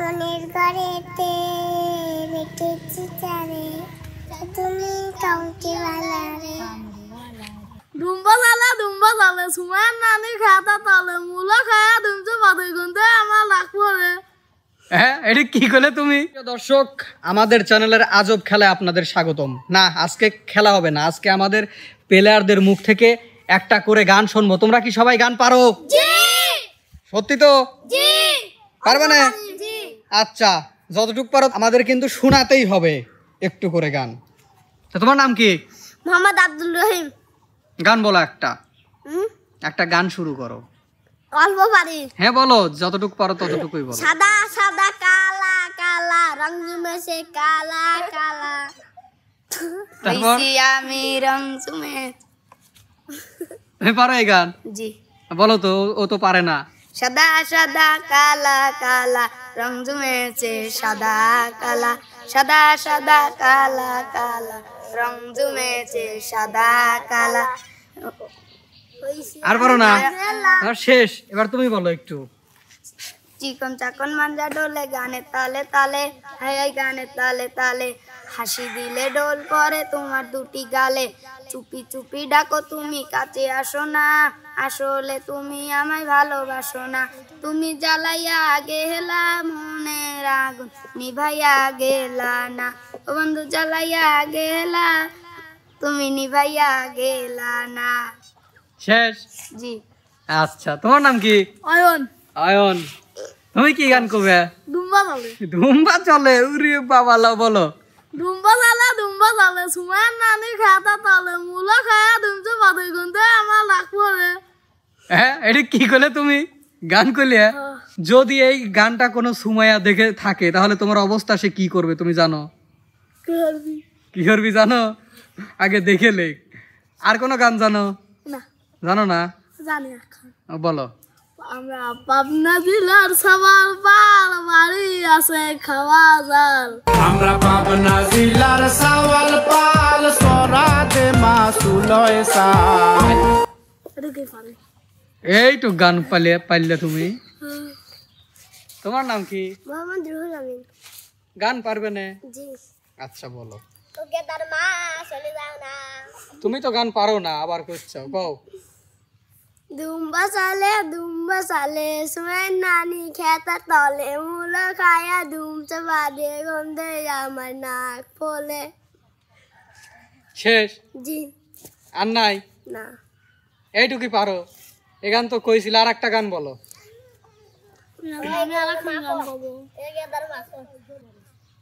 মনের ঘরেতে বেটেছি চারে তুমি কাউকে বানারে দুম্বা সালা দুম্বা সালে সুমার নানি খাতা তালে মুলা খায়া দুমছে পাতে গুনতে আমার লাগ পড়ে হ্যাঁ এটা কি করে তুমি দর্শক আমাদের চ্যানেলের আজব খেলায় আপনাদের স্বাগতম না আজকে খেলা হবে না আজকে আমাদের প্লেয়ারদের মুখ থেকে একটা করে গান শুনবো তোমরা কি সবাই গান পারো সত্যি তো পারবে না আচ্ছা যতটুকু পারো আমাদের কিন্তু শোনাতেই হবে একটু করে গান তো তোমার নাম কি মোহাম্মদ আব্দুল রহিম গান বলো একটা একটা গান শুরু করো অল্প পারি হ্যাঁ বলো যতটুকু পারো ততটুকুই বলো সাদা সাদা কালা কালা রং জমেছে কালা কালা আমি রং জমে পারো এই গান জি বলো তো ও তো পারে না সাদা সাদা কালা কালা রং জুমেছে সাদা কালা সাদা সাদা কালা কালা রং জুমেছে সাদা কালা আর বলো না শেষ এবার তুমি বলো একটু চিকন চাকন মাঞ্জা ডোলে গানে তালে তালে হায় গানে তালে তালে হাসি দিলে ডোল করে তোমার দুটি গালে চুপি চুপি ডাকো তুমি কাছে আসো না আসলে তুমি আমায় ভালোবাসো না তুমি জ্বালাইয়া গেলা মনে আগুন নিভাইয়া গেলা না ও বন্ধু জ্বালাইয়া গেলা তুমি নিভাইয়া গেলা না শেষ জি আচ্ছা তোমার নাম কি অয়ন অয়ন তুমি কি গান করবে ধুম্বা চলে চলে উরি বাবা বলো নানি আমার হ্যাঁ তুমি গান করলে হ্যাঁ। যদি এই গানটা কোনো সুমায়া দেখে থাকে তাহলে তোমার অবস্থা সে কি করবে তুমি জানো কি করবি জানো আগে দেখে লে আর কোনো গান জানো জানো না জানি বলো আমরা পাবনা জেলার সবার বার বাড়ি আছে খাওয়া জাল আমরা পাবনা জেলার সাওয়াল পাল সরাতে মাসুলয় সাল এই তো গান পালে পাইলে তুমি হ্যাঁ। তোমার নাম কি মোহাম্মদ রুহুল আমিন গান পারবে না জি আচ্ছা বলো তুমি তো গান পারো না আবার করছো কও দুম্বা চালে দুম্বা চালে সুয়ের নানি খেতা তলে মুলো খায়া দুমচে বাদে গন্ধে আমার নাক ফলে শেষ জি আর নাই না এইটুকুই পারো এখান গান তো কইছিল আর একটা গান বলো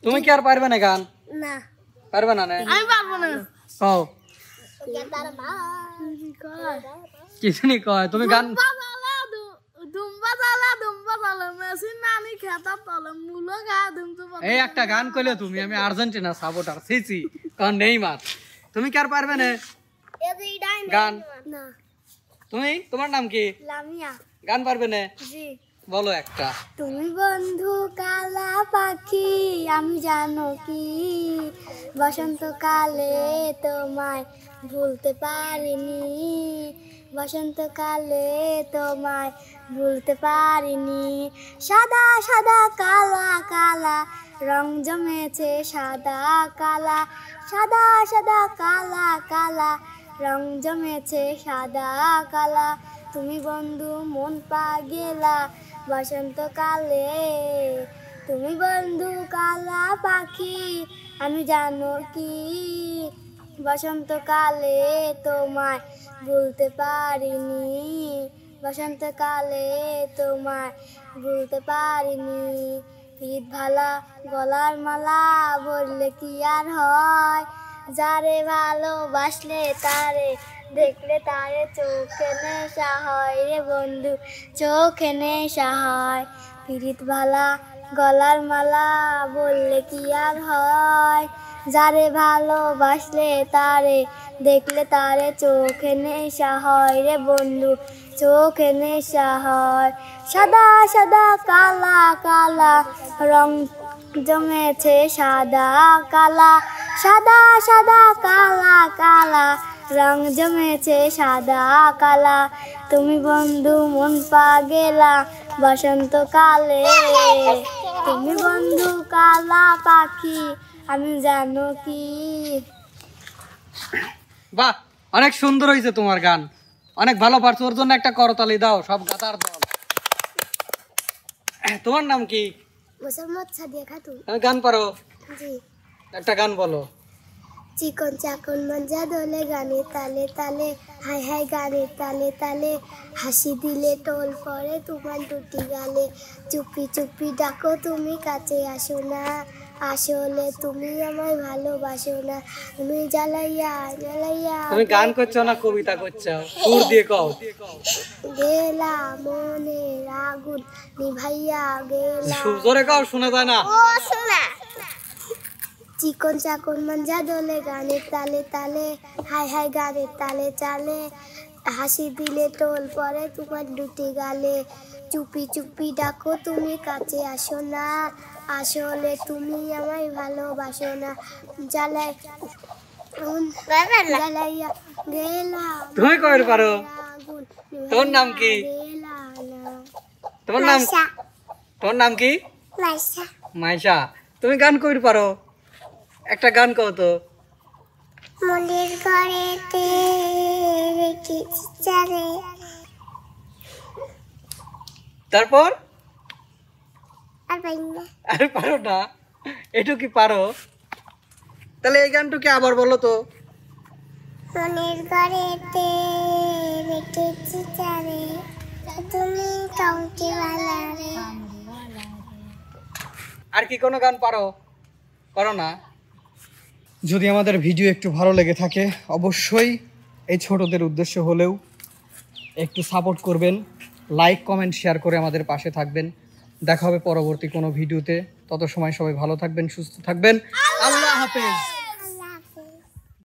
তুমি কি আর পারবে না গান না পারবে না আমি পারবো না মা কি জানি কয় তুমি গান এই একটা গান কইলে তুমি আমি আর্জেন্টিনা সাপোর্টার সিসি কারণ নেইমার তুমি কার পারবে না গান তুমি তোমার নাম কি লামিয়া গান পারবে না জি বলো একটা তুমি বন্ধু কালা পাখি আমি জানো কি বসন্তকালে তোমায় ভুলতে পারিনি বসন্তকালে তোমায় ভুলতে পারিনি সাদা সাদা কালা কালা রং জমেছে সাদা কালা সাদা সাদা কালা কালা রং জমেছে সাদা কালা তুমি বন্ধু মন পা গেলা বসন্তকালে তুমি বন্ধু কালা পাখি আমি জানো কি বসন্তকালে তোমায় ভুলতে পারিনি বসন্তকালে তোমায় ভুলতে পারিনি ঈদ ভালা গলার মালা বললে কি আর হয় যারে ভালোবাসলে তারে দেখলে তারে চোখে নেশা হয় রে বন্ধু চোখে নেশা হয় পিরিত ভালা গলার মালা বললে কি আর হয় যারে ভালোবাসলে তারে দেখলে তারে চোখে নেশা হয় রে বন্ধু চোখে নেশা হয় সাদা সাদা কালা কালা রং জমেছে সাদা কালা সাদা সাদা কালা কালা রং জমেছে সাদা কালা তুমি বন্ধু মন পা গেলা বসন্তকালে তুমি বন্ধু কালা পাখি আমি জানো কি বাহ অনেক সুন্দর হয়েছে তোমার গান অনেক ভালো পারছো ওর জন্য একটা করতালি দাও সব গাতার দল তোমার নাম কি মোসাম্মদ সাদিয়া খাতুন গান পারো জি একটা গান বলো চিকন চাকন মঞ্জা দলে গানে তালে তালে হাই হাই গানে তালে তালে হাসি দিলে টোল পরে তোমার দুটি গালে চুপি চুপি ডাকো তুমি কাছে আসো না আসলে তুমি আমায় ভালোবাসো না তুমি জ্বালাইয়া জ্বালাইয়া তুমি গান করছো না কবিতা করছো সুর দিয়ে কও গেলা মনে আগুন নিভাইয়া গেলা সুর জোরে কও শোনা যায় না চিকন চাকন মাঞ্জা দলে গানের তালে তালে হাই হাই গানের তালে চালে হাসি দিলে টোল পরে তোমার দুটি গালে চুপি চুপি ডাকো তুমি কাছে আসো না আসলে তুমি আমায় ভালোবাসো না জ্বালাই জ্বালাইয়া গেলা তুমি পারো তোর নাম কি তোমার নাম নাম কি মাইশা মাইশা তুমি গান কই পারো একটা গান কও তারপর আর পারো না এটু কি পারো তাহলে এই কি আবার বলো তো চারে তুমি আর কি কোনো গান পারো করো না যদি আমাদের ভিডিও একটু ভালো লেগে থাকে অবশ্যই এই ছোটদের উদ্দেশ্য হলেও একটু সাপোর্ট করবেন লাইক কমেন্ট শেয়ার করে আমাদের পাশে থাকবেন দেখা হবে পরবর্তী কোনো ভিডিওতে তত সময় সবাই ভালো থাকবেন সুস্থ থাকবেন আল্লাহ হাফেজ